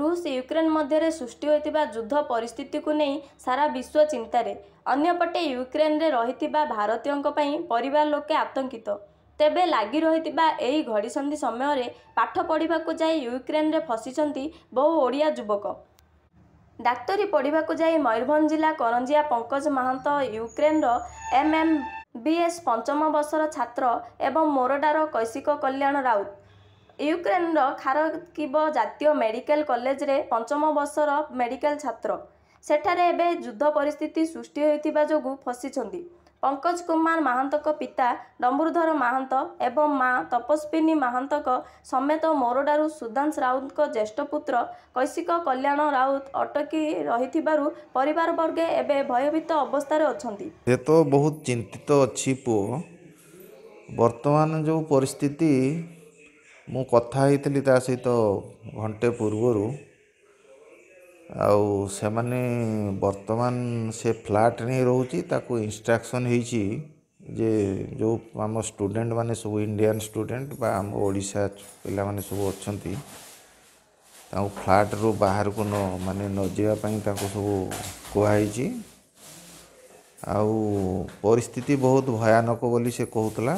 ରୁଷ ୟୁକ୍ରେନ୍ ମଧ୍ୟରେ ସୃଷ୍ଟି ହୋଇଥିବା ଯୁଦ୍ଧ ପରିସ୍ଥିତିକୁ ନେଇ ସାରା ବିଶ୍ୱ ଚିନ୍ତାରେ ଅନ୍ୟପଟେ ୟୁକ୍ରେନ୍ରେ ରହିଥିବା ଭାରତୀୟଙ୍କ ପାଇଁ ପରିବାର ଲୋକେ ଆତଙ୍କିତ ତେବେ ଲାଗି ରହିଥିବା ଏହି ଘଡ଼ିସନ୍ଧି ସମୟରେ ପାଠ ପଢ଼ିବାକୁ ଯାଇ ୟୁକ୍ରେନରେ ଫସିଛନ୍ତି ବହୁ ଓଡ଼ିଆ ଯୁବକ ଡାକ୍ତରୀ ପଢ଼ିବାକୁ ଯାଇ ମୟୂରଭଞ୍ଜ ଜିଲ୍ଲା କରଞ୍ଜିଆ ପଙ୍କଜ ମହାନ୍ତ ୟୁକ୍ରେନ୍ର ଏମ୍ଏମ୍ ଏମ୍ ବି ଏସ୍ ପଞ୍ଚମ ବର୍ଷର ଛାତ୍ର ଏବଂ ମୋରଡ଼ାର କୈଶିକ କଲ୍ୟାଣ ରାଉତ ୟୁକ୍ରେନର ଖାରକିବ ଜାତୀୟ ମେଡିକାଲ କଲେଜରେ ପଞ୍ଚମ ବର୍ଷର ମେଡିକାଲ ଛାତ୍ର ସେଠାରେ ଏବେ ଯୁଦ୍ଧ ପରିସ୍ଥିତି ସୃଷ୍ଟି ହୋଇଥିବା ଯୋଗୁଁ ଫସିଛନ୍ତି ପଙ୍କଜ କୁମାର ମହାନ୍ତଙ୍କ ପିତା ଡମ୍ବରୁଧର ମାହାନ୍ତ ଏବଂ ମା ତପସ୍ୱିନୀ ମାହାନ୍ତଙ୍କ ସମେତ ମୋରଡ଼ାରୁ ସୁଧାଂଶ ରାଉତଙ୍କ ଜ୍ୟେଷ୍ଠ ପୁତ୍ର କୈଶିକ କଲ୍ୟାଣ ରାଉତ ଅଟକି ରହିଥିବାରୁ ପରିବାର ବର୍ଗେ ଏବେ ଭୟଭୀତ ଅବସ୍ଥାରେ ଅଛନ୍ତି ସେ ତ ବହୁତ ଚିନ୍ତିତ ଅଛି ପୁଅ ବର୍ତ୍ତମାନ ଯେଉଁ ପରିସ୍ଥିତି ମୁଁ କଥା ହେଇଥିଲି ତା ସହିତ ଘଣ୍ଟେ ପୂର୍ବରୁ ଆଉ ସେମାନେ ବର୍ତ୍ତମାନ ସେ ଫ୍ଲାଟ୍ ନେଇ ରହୁଛି ତାକୁ ଇନଷ୍ଟ୍ରକ୍ସନ୍ ହେଇଛି ଯେ ଯେଉଁ ଆମ ଷ୍ଟୁଡ଼େଣ୍ଟମାନେ ସବୁ ଇଣ୍ଡିଆନ୍ ଷ୍ଟୁଡ଼େଣ୍ଟ ବା ଆମ ଓଡ଼ିଶା ପିଲାମାନେ ସବୁ ଅଛନ୍ତି ତାଙ୍କୁ ଫ୍ଲାଟ୍ରୁ ବାହାରକୁ ନ ମାନେ ନ ଯିବା ପାଇଁ ତାଙ୍କୁ ସବୁ କୁହାହେଇଛି ଆଉ ପରିସ୍ଥିତି ବହୁତ ଭୟାନକ ବୋଲି ସେ କହୁଥିଲା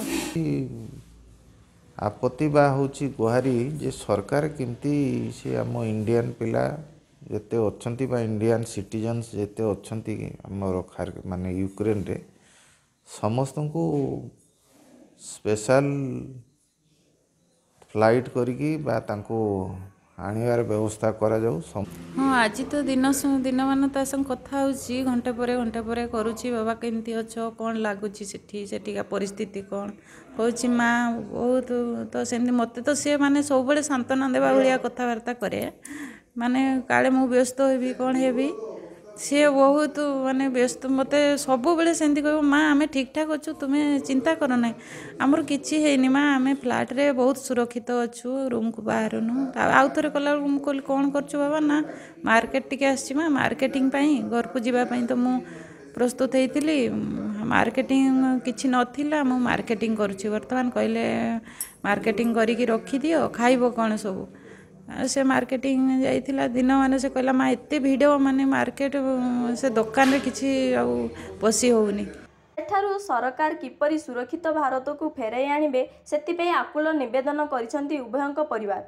ଆପତ୍ତି ବା ହେଉଛି ଗୁହାରି ଯେ ସରକାର କେମିତି ସେ ଆମ ଇଣ୍ଡିଆନ୍ ପିଲା ଯେତେ ଅଛନ୍ତି ବା ଇଣ୍ଡିଆନ୍ ସିଟିଜନ୍ସ ଯେତେ ଅଛନ୍ତି ଆମର ମାନେ ୟୁକ୍ରେନ୍ରେ ସମସ୍ତଙ୍କୁ ସ୍ପେଶାଲ ଫ୍ଲାଇଟ୍ କରିକି ବା ତାଙ୍କୁ আনিবার ব্যবস্থা করা যাও হ্যাঁ আজ তো দিন দিন মানে তার সঙ্গে কথা হচ্ছি ঘন্টা পরে ঘন্টা পরে করুছি বাবা কেমতি অছ কোণ লাগুছি সেটি সেটিকা পরিস্থিতি কোণ কৌছি মা বহুত তো সেমতি মতো তো সে মানে সবুলে সান্ত্বনা দেওয়া ভাগ কথাবার্তা করে মানে কালে মু ব্যস্ত হবি কোণ হেবি सि बहुत मे व्यस्त मते ठाक माछु तुमे चिन्ता क नै आमर कि रे बहुत सुरक्षित अछु रुमको बाहुन आउँला मि गर्छु बाबा ना मार्केट टिके आस मर्केटिङप घरको जुनप्रस्तुत है मर्केटिङ कि नै मर्केटिङ गर्छु बर्तन् कहिले मर्केटिङ गरिक रखिदियो खब क ସେ ମାର୍କେଟିଂ ଯାଇଥିଲା ଦିନ ମାନେ ସେ କହିଲା ମା ଏତେ ଭିଡ଼ ମାନେ ମାର୍କେଟ ସେ ଦୋକାନରେ କିଛି ଆଉ ପଶି ହେଉନି ଏଠାରୁ ସରକାର କିପରି ସୁରକ୍ଷିତ ଭାରତକୁ ଫେରାଇ ଆଣିବେ ସେଥିପାଇଁ ଆକୁଳ ନିବେଦନ କରିଛନ୍ତି ଉଭୟଙ୍କ ପରିବାର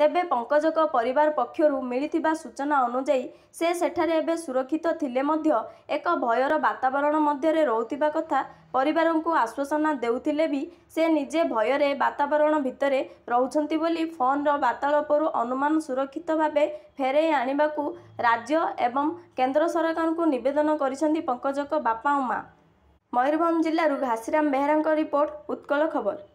ତେବେ ପଙ୍କଜଙ୍କ ପରିବାର ପକ୍ଷରୁ ମିଳିଥିବା ସୂଚନା ଅନୁଯାୟୀ ସେ ସେଠାରେ ଏବେ ସୁରକ୍ଷିତ ଥିଲେ ମଧ୍ୟ ଏକ ଭୟର ବାତାବରଣ ମଧ୍ୟରେ ରହୁଥିବା କଥା ପରିବାରଙ୍କୁ ଆଶ୍ୱାସନା ଦେଉଥିଲେ ବି ସେ ନିଜେ ଭୟରେ ବାତାବରଣ ଭିତରେ ରହୁଛନ୍ତି ବୋଲି ଫୋନ୍ର ବାର୍ତ୍ତାଳାପରୁ ଅନୁମାନ ସୁରକ୍ଷିତ ଭାବେ ଫେରାଇ ଆଣିବାକୁ ରାଜ୍ୟ ଏବଂ କେନ୍ଦ୍ର ସରକାରଙ୍କୁ ନିବେଦନ କରିଛନ୍ତି ପଙ୍କଜଙ୍କ ବାପା ଓ ମା' ମୟୂରଭଞ୍ଜ ଜିଲ୍ଲାରୁ ଘାସିରାମ ବେହେରାଙ୍କ ରିପୋର୍ଟ ଉତ୍କଳ ଖବର